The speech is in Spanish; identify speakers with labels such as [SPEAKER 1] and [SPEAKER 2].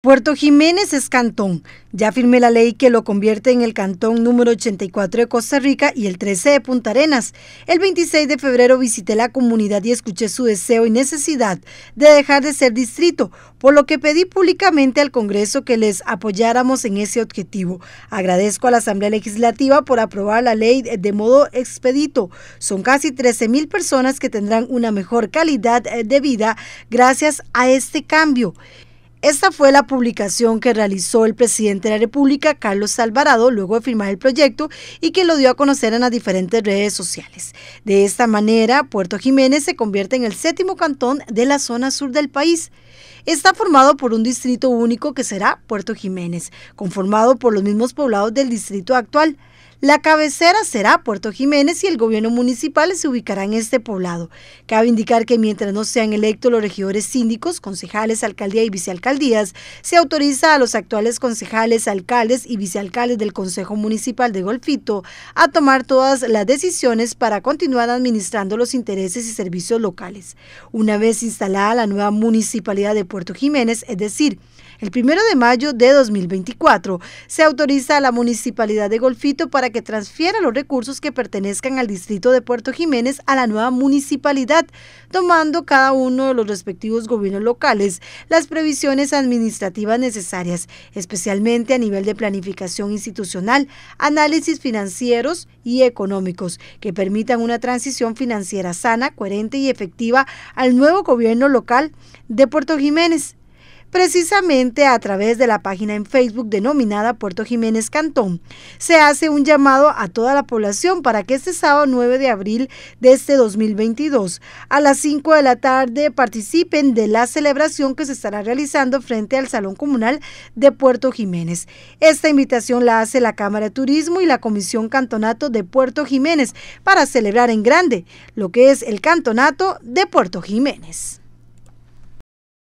[SPEAKER 1] Puerto Jiménez es cantón. Ya firmé la ley que lo convierte en el cantón número 84 de Costa Rica y el 13 de Punta Arenas. El 26 de febrero visité la comunidad y escuché su deseo y necesidad de dejar de ser distrito, por lo que pedí públicamente al Congreso que les apoyáramos en ese objetivo. Agradezco a la Asamblea Legislativa por aprobar la ley de modo expedito. Son casi 13 mil personas que tendrán una mejor calidad de vida gracias a este cambio. Esta fue la publicación que realizó el presidente de la República, Carlos Alvarado, luego de firmar el proyecto y que lo dio a conocer en las diferentes redes sociales. De esta manera, Puerto Jiménez se convierte en el séptimo cantón de la zona sur del país. Está formado por un distrito único que será Puerto Jiménez, conformado por los mismos poblados del distrito actual. La cabecera será Puerto Jiménez y el gobierno municipal se ubicará en este poblado. Cabe indicar que mientras no sean electos los regidores síndicos, concejales, alcaldía y vicealcaldías, se autoriza a los actuales concejales, alcaldes y vicealcaldes del Consejo Municipal de Golfito a tomar todas las decisiones para continuar administrando los intereses y servicios locales. Una vez instalada la nueva municipalidad de Puerto Jiménez, es decir, el primero de mayo de 2024 se autoriza a la Municipalidad de Golfito para que transfiera los recursos que pertenezcan al distrito de Puerto Jiménez a la nueva municipalidad, tomando cada uno de los respectivos gobiernos locales las previsiones administrativas necesarias, especialmente a nivel de planificación institucional, análisis financieros y económicos, que permitan una transición financiera sana, coherente y efectiva al nuevo gobierno local de Puerto Jiménez. Precisamente a través de la página en Facebook denominada Puerto Jiménez Cantón, se hace un llamado a toda la población para que este sábado 9 de abril de este 2022 a las 5 de la tarde participen de la celebración que se estará realizando frente al Salón Comunal de Puerto Jiménez. Esta invitación la hace la Cámara de Turismo y la Comisión Cantonato de Puerto Jiménez para celebrar en grande lo que es el Cantonato de Puerto Jiménez.